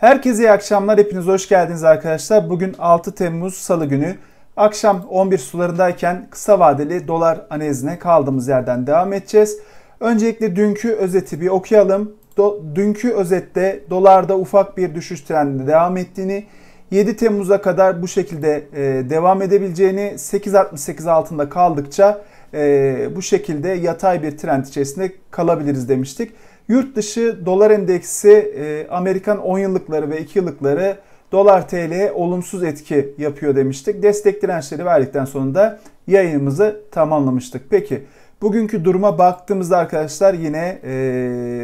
Herkese iyi akşamlar. Hepiniz hoş geldiniz arkadaşlar. Bugün 6 Temmuz Salı günü. Akşam 11 sularındayken kısa vadeli dolar analizine kaldığımız yerden devam edeceğiz. Öncelikle dünkü özeti bir okuyalım. Do dünkü özette dolarda ufak bir düşüş trendinde devam ettiğini, 7 Temmuz'a kadar bu şekilde e, devam edebileceğini, 8.68 altında kaldıkça e, bu şekilde yatay bir trend içerisinde kalabiliriz demiştik. Yurt dışı dolar endeksi e, Amerikan 10 yıllıkları ve 2 yıllıkları dolar TL'ye olumsuz etki yapıyor demiştik. Destek dirençleri verdikten sonra da yayınımızı tamamlamıştık. Peki bugünkü duruma baktığımızda arkadaşlar yine e,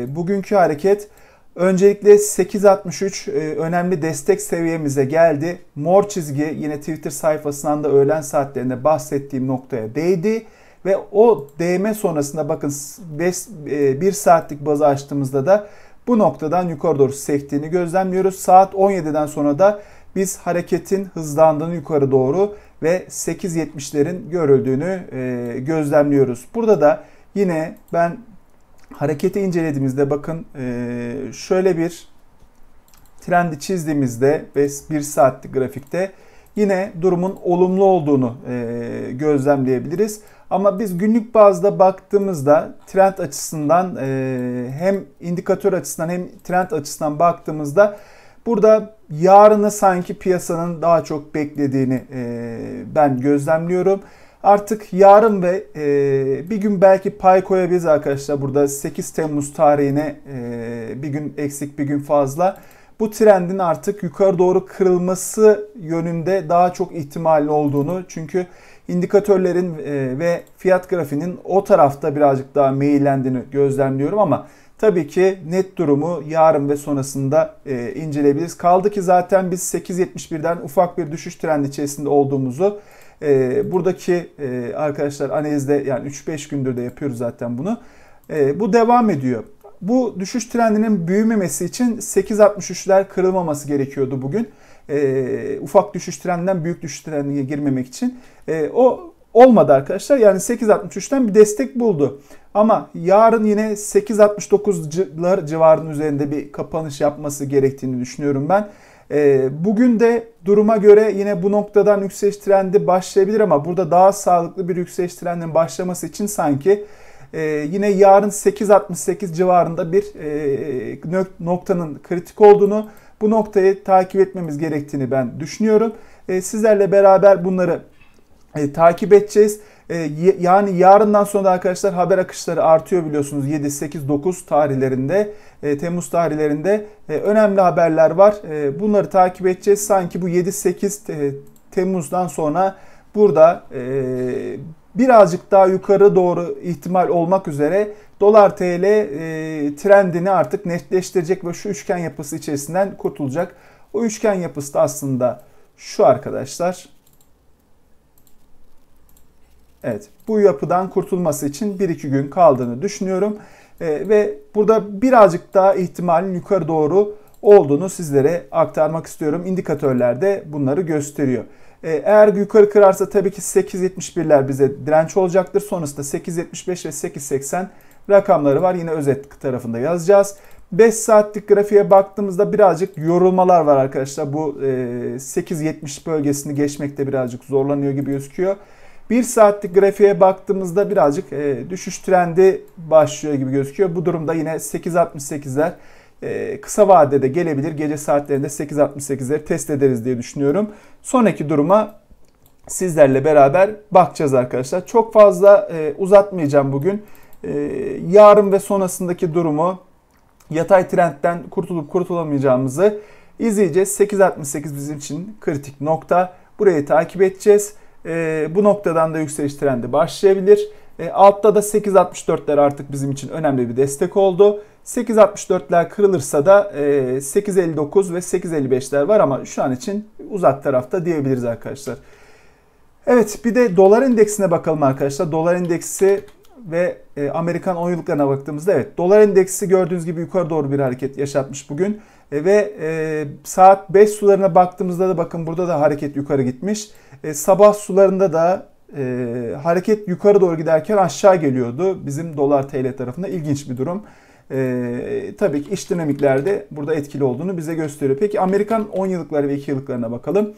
bugünkü hareket öncelikle 8.63 e, önemli destek seviyemize geldi. Mor çizgi yine Twitter sayfasından da öğlen saatlerinde bahsettiğim noktaya değdi ve o DM sonrasında bakın 1 e, saatlik bazı açtığımızda da bu noktadan yukarı doğru sektiğini gözlemliyoruz. Saat 17'den sonra da biz hareketin hızlandığını yukarı doğru ve 8.70'lerin görüldüğünü e, gözlemliyoruz. Burada da yine ben hareketi incelediğimizde bakın e, şöyle bir trendi çizdiğimizde ve 1 saatlik grafikte yine durumun olumlu olduğunu gözlemleyebiliriz. Ama biz günlük bazda baktığımızda trend açısından e, hem indikatör açısından hem trend açısından baktığımızda burada yarını sanki piyasanın daha çok beklediğini e, ben gözlemliyorum. Artık yarın ve e, bir gün belki pay koyabiliriz arkadaşlar burada 8 Temmuz tarihine e, bir gün eksik bir gün fazla. Bu trendin artık yukarı doğru kırılması yönünde daha çok ihtimalli olduğunu çünkü indikatörlerin e, ve fiyat grafiğinin o tarafta birazcık daha meyillendiğini gözlemliyorum ama Tabii ki net durumu yarın ve sonrasında e, inceleyebiliriz. Kaldı ki zaten biz 8.71'den ufak bir düşüş trendi içerisinde olduğumuzu e, buradaki arkadaşlar analizde yani 3-5 gündür de yapıyoruz zaten bunu. bu devam ediyor. Bu düşüş trendinin büyümemesi için 8.63'ler kırılmaması gerekiyordu bugün e, ufak düşüş trenden büyük düşüş trendine girmemek için. E, o olmadı arkadaşlar. Yani 8.63'ten bir destek buldu. Ama yarın yine 8.69'lar civarının üzerinde bir kapanış yapması gerektiğini düşünüyorum ben. E, bugün de duruma göre yine bu noktadan yükseliş trendi başlayabilir ama burada daha sağlıklı bir yükseliş trendinin başlaması için sanki e, yine yarın 8.68 civarında bir e, noktanın kritik olduğunu bu noktayı takip etmemiz gerektiğini ben düşünüyorum. E, sizlerle beraber bunları e, takip edeceğiz. E, yani yarından sonra da arkadaşlar haber akışları artıyor biliyorsunuz 7, 8, 9 tarihlerinde e, Temmuz tarihlerinde e, önemli haberler var. E, bunları takip edeceğiz. Sanki bu 7, 8 e, Temmuz'dan sonra burada e, birazcık daha yukarı doğru ihtimal olmak üzere dolar TL e, trendini artık netleştirecek ve şu üçgen yapısı içerisinden kurtulacak. O üçgen yapısı da aslında şu arkadaşlar. Evet bu yapıdan kurtulması için 1-2 gün kaldığını düşünüyorum. E, ve burada birazcık daha ihtimalin yukarı doğru olduğunu sizlere aktarmak istiyorum. İndikatörler de bunları gösteriyor. E, eğer yukarı kırarsa tabii ki 8.71'ler bize direnç olacaktır. Sonrasında 8.75 ve 8.80 rakamları var. Yine özet tarafında yazacağız. 5 saatlik grafiğe baktığımızda birazcık yorulmalar var arkadaşlar. Bu 8.70 e, bölgesini geçmekte birazcık zorlanıyor gibi gözüküyor. 1 saatlik grafiğe baktığımızda birazcık e, düşüş trendi başlıyor gibi gözüküyor. Bu durumda yine 8.68'ler e, kısa vadede gelebilir. Gece saatlerinde 8.68'leri test ederiz diye düşünüyorum. Sonraki duruma sizlerle beraber bakacağız arkadaşlar. Çok fazla e, uzatmayacağım bugün. E, yarın ve sonrasındaki durumu yatay trendten kurtulup kurtulamayacağımızı izleyeceğiz. 8.68 bizim için kritik nokta. Burayı takip edeceğiz. E, bu noktadan da yükseliş trendi başlayabilir. E, altta da 8.64'ler artık bizim için önemli bir destek oldu. 8.64'ler kırılırsa da e, 8.59 ve 8.55'ler var ama şu an için uzak tarafta diyebiliriz arkadaşlar. Evet bir de dolar endeksine bakalım arkadaşlar. Dolar endeksi ve e, Amerikan 10 yıllıklarına baktığımızda evet dolar endeksi gördüğünüz gibi yukarı doğru bir hareket yaşatmış bugün. E, ve e, saat 5 sularına baktığımızda da bakın burada da hareket yukarı gitmiş. E, sabah sularında da e, hareket yukarı doğru giderken aşağı geliyordu. Bizim dolar TL tarafında ilginç bir durum. E, tabii ki iş dinamiklerde burada etkili olduğunu bize gösteriyor. Peki Amerikan 10 yıllıkları ve 2 yıllıklarına bakalım.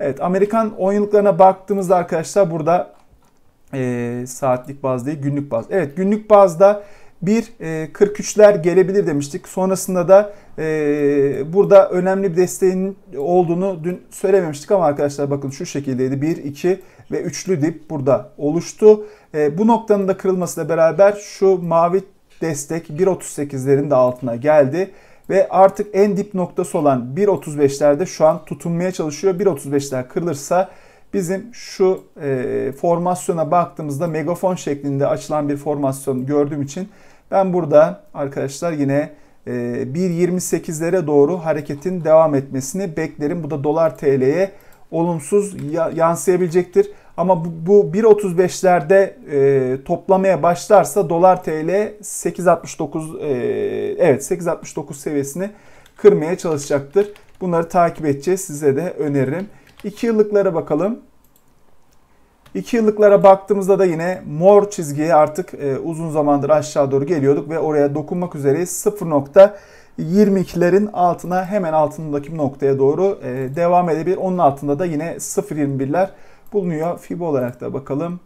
Evet Amerikan 10 yıllıklarına baktığımızda arkadaşlar burada e, saatlik baz değil günlük baz. Evet günlük bazda 1.43'ler e, gelebilir demiştik. Sonrasında da e, burada önemli bir desteğin olduğunu dün söylememiştik ama arkadaşlar bakın şu şekildeydi. 1, 2 ve üçlü dip burada oluştu. E, bu noktanın da kırılmasıyla beraber şu mavi destek 1.38'lerin de altına geldi. Ve artık en dip noktası olan 1.35'lerde şu an tutunmaya çalışıyor. 1.35'ler kırılırsa bizim şu e, formasyona baktığımızda megafon şeklinde açılan bir formasyon gördüğüm için ben burada arkadaşlar yine 1.28'lere e, doğru hareketin devam etmesini beklerim. Bu da dolar TL'ye olumsuz yansıyabilecektir. Ama bu, bu 1.35'lerde e, toplamaya başlarsa dolar TL 8.69 e, evet 8.69 seviyesini kırmaya çalışacaktır. Bunları takip edeceğiz. Size de öneririm. 2 yıllıklara bakalım. 2 yıllıklara baktığımızda da yine mor çizgiye artık e, uzun zamandır aşağı doğru geliyorduk ve oraya dokunmak üzere 0.22'lerin altına hemen altındaki noktaya doğru e, devam edebilir. Onun altında da yine 0.21'ler bulunuyor. Fibo olarak da bakalım.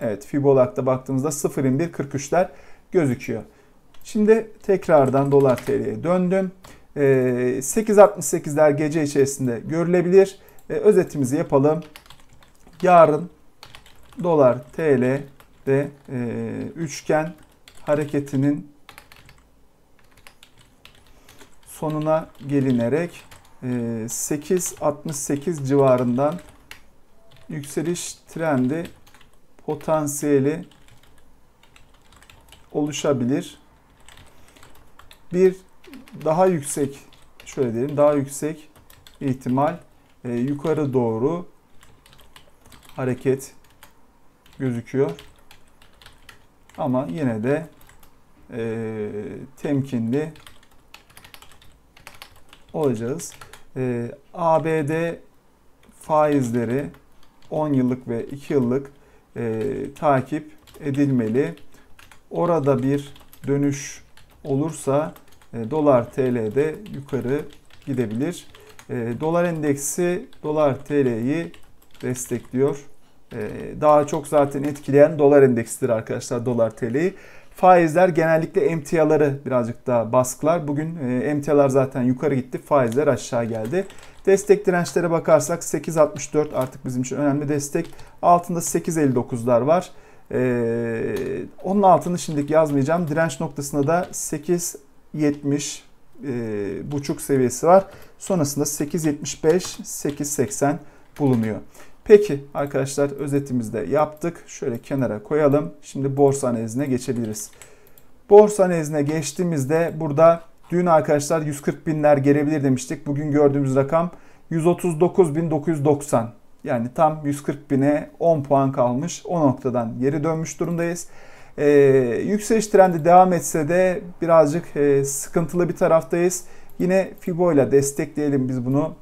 Evet Fibo olarak da baktığımızda 0.21.43'ler gözüküyor. Şimdi tekrardan dolar TL'ye döndüm. 8.68'ler e, gece içerisinde görülebilir e, özetimizi yapalım. Yarın dolar TL'de e, üçgen hareketinin sonuna gelinerek 8.68 e, civarından yükseliş trendi potansiyeli oluşabilir. Bir daha yüksek şöyle diyelim daha yüksek ihtimal e, yukarı doğru hareket gözüküyor. Ama yine de e, temkinli olacağız. E, ABD faizleri 10 yıllık ve 2 yıllık e, takip edilmeli. Orada bir dönüş olursa e, dolar TL'de yukarı gidebilir. E, dolar endeksi dolar TL'yi destekliyor. E, daha çok zaten etkileyen dolar endeksidir arkadaşlar dolar TL'yi. Faizler genellikle emtiaları birazcık daha baskılar. Bugün e, emtialar zaten yukarı gitti. Faizler aşağı geldi. Destek dirençlere bakarsak 8.64 artık bizim için önemli destek. Altında 8.59'lar var. Ee, onun altını şimdilik yazmayacağım. Direnç noktasında da 8.70 e, buçuk seviyesi var. Sonrasında 8.75, 8.80 bulunuyor. Peki arkadaşlar özetimizde yaptık. Şöyle kenara koyalım. Şimdi borsa analizine geçebiliriz. Borsa analizine geçtiğimizde burada dün arkadaşlar 140 binler gelebilir demiştik. Bugün gördüğümüz rakam 139.990. Yani tam 140 bine 10 puan kalmış. O noktadan geri dönmüş durumdayız. E, yükseliş trendi devam etse de birazcık e, sıkıntılı bir taraftayız. Yine Fibo ile destekleyelim biz bunu.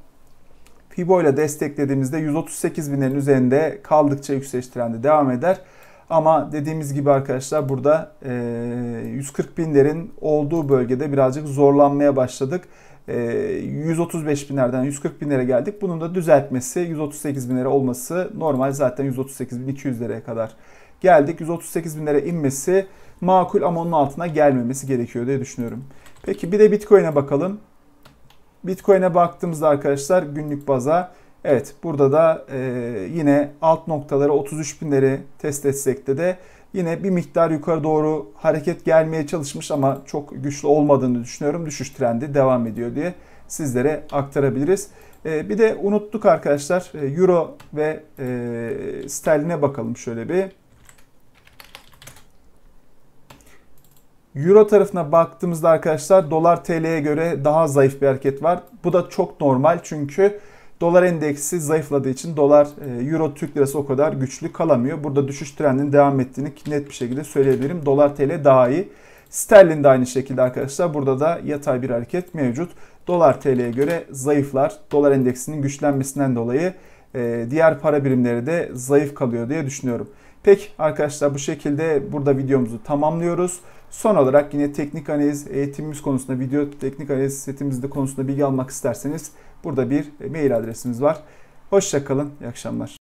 Fibo ile desteklediğimizde 138 binlerin üzerinde kaldıkça yükseliş trendi devam eder. Ama dediğimiz gibi arkadaşlar burada 140 e, binlerin olduğu bölgede birazcık zorlanmaya başladık. 135 e, binlerden 140 binlere geldik. Bunun da düzeltmesi 138 binlere olması normal zaten 138 bin 200 liraya kadar geldik. 138 binlere inmesi makul ama onun altına gelmemesi gerekiyor diye düşünüyorum. Peki bir de Bitcoin'e bakalım. Bitcoin'e baktığımızda arkadaşlar günlük baza evet burada da e, yine alt noktaları 33 binleri test etsek de de yine bir miktar yukarı doğru hareket gelmeye çalışmış ama çok güçlü olmadığını düşünüyorum. Düşüş trendi devam ediyor diye sizlere aktarabiliriz. E, bir de unuttuk arkadaşlar e, Euro ve e, sterline bakalım şöyle bir. Euro tarafına baktığımızda arkadaşlar dolar TL'ye göre daha zayıf bir hareket var. Bu da çok normal çünkü dolar endeksi zayıfladığı için dolar e, euro Türk lirası o kadar güçlü kalamıyor. Burada düşüş trendinin devam ettiğini net bir şekilde söyleyebilirim. Dolar TL daha iyi. Sterlin de aynı şekilde arkadaşlar. Burada da yatay bir hareket mevcut. Dolar TL'ye göre zayıflar. Dolar endeksinin güçlenmesinden dolayı e, diğer para birimleri de zayıf kalıyor diye düşünüyorum. Peki arkadaşlar bu şekilde burada videomuzu tamamlıyoruz. Son olarak yine teknik analiz eğitimimiz konusunda, video teknik analiz setimizde konusunda bilgi almak isterseniz burada bir e, mail adresimiz var. Hoşçakalın, iyi akşamlar.